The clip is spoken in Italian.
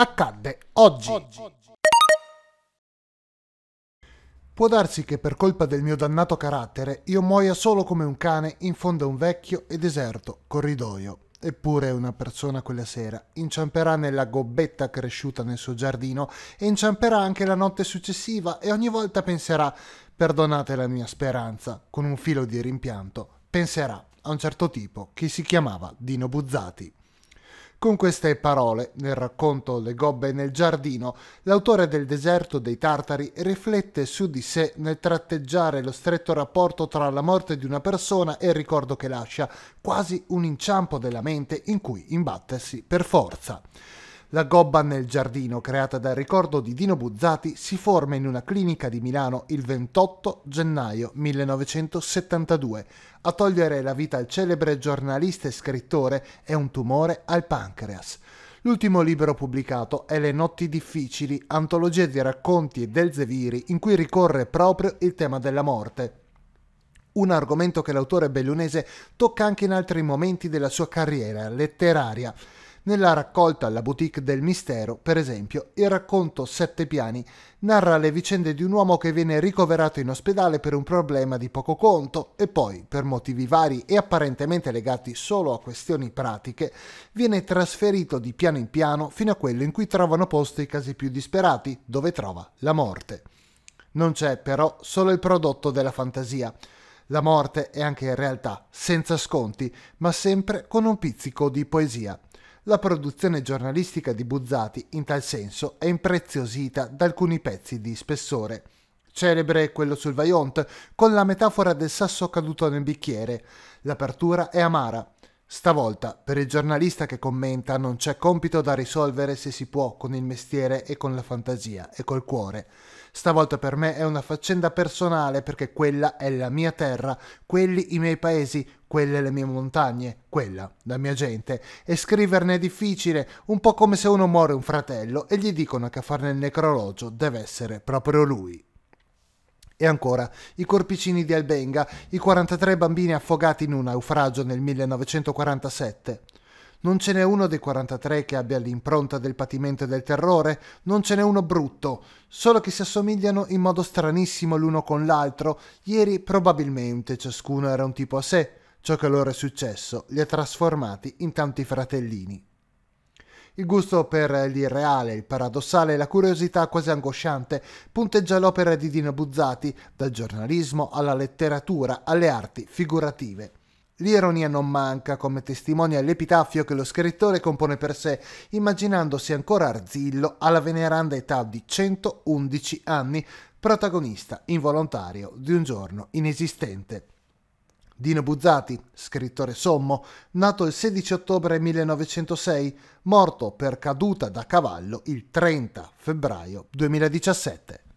accadde oggi. oggi. Può darsi che per colpa del mio dannato carattere io muoia solo come un cane in fondo a un vecchio e deserto corridoio. Eppure una persona quella sera inciamperà nella gobbetta cresciuta nel suo giardino e inciamperà anche la notte successiva e ogni volta penserà perdonate la mia speranza, con un filo di rimpianto, penserà a un certo tipo che si chiamava Dino Buzzati. Con queste parole, nel racconto Le gobbe nel giardino, l'autore del deserto dei Tartari riflette su di sé nel tratteggiare lo stretto rapporto tra la morte di una persona e il ricordo che lascia, quasi un inciampo della mente in cui imbattersi per forza. La gobba nel giardino, creata dal ricordo di Dino Buzzati, si forma in una clinica di Milano il 28 gennaio 1972. A togliere la vita al celebre giornalista e scrittore è un tumore al pancreas. L'ultimo libro pubblicato è Le notti difficili, antologia di racconti del Zeviri, in cui ricorre proprio il tema della morte, un argomento che l'autore bellunese tocca anche in altri momenti della sua carriera letteraria. Nella raccolta La boutique del mistero, per esempio, il racconto Sette piani narra le vicende di un uomo che viene ricoverato in ospedale per un problema di poco conto e poi, per motivi vari e apparentemente legati solo a questioni pratiche, viene trasferito di piano in piano fino a quello in cui trovano posto i casi più disperati, dove trova la morte. Non c'è però solo il prodotto della fantasia. La morte è anche in realtà senza sconti, ma sempre con un pizzico di poesia. La produzione giornalistica di Buzzati in tal senso è impreziosita da alcuni pezzi di spessore. Celebre è quello sul Vaillant, con la metafora del sasso caduto nel bicchiere. L'apertura è amara. Stavolta, per il giornalista che commenta, non c'è compito da risolvere se si può con il mestiere e con la fantasia e col cuore. Stavolta per me è una faccenda personale perché quella è la mia terra, quelli i miei paesi, quelle le mie montagne, quella la mia gente. E scriverne è difficile, un po' come se uno muore un fratello e gli dicono che a farne il necrologio deve essere proprio lui. E ancora, i corpicini di Albenga, i 43 bambini affogati in un naufragio nel 1947. Non ce n'è uno dei 43 che abbia l'impronta del patimento e del terrore, non ce n'è uno brutto, solo che si assomigliano in modo stranissimo l'uno con l'altro. Ieri probabilmente ciascuno era un tipo a sé. Ciò che loro è successo li ha trasformati in tanti fratellini. Il gusto per l'irreale, il paradossale, la curiosità quasi angosciante punteggia l'opera di Dino Buzzati, dal giornalismo alla letteratura, alle arti figurative. L'ironia non manca, come testimonia l'epitafio che lo scrittore compone per sé, immaginandosi ancora Arzillo alla veneranda età di 111 anni, protagonista involontario di un giorno inesistente. Dino Buzzati, scrittore sommo, nato il 16 ottobre 1906, morto per caduta da cavallo il 30 febbraio 2017.